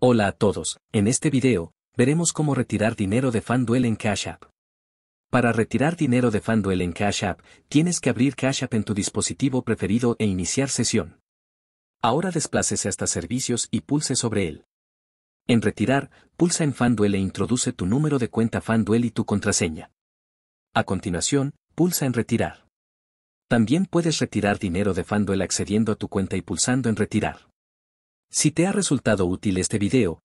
Hola a todos, en este video, veremos cómo retirar dinero de FanDuel en Cash App. Para retirar dinero de FanDuel en Cash App, tienes que abrir Cash App en tu dispositivo preferido e iniciar sesión. Ahora desplácese hasta servicios y pulse sobre él. En retirar, pulsa en FanDuel e introduce tu número de cuenta FanDuel y tu contraseña. A continuación, pulsa en retirar. También puedes retirar dinero de FanDuel accediendo a tu cuenta y pulsando en retirar. Si te ha resultado útil este video,